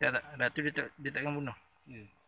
Tak tak. Ratu dia tak dia takkan bunuh. Hmm.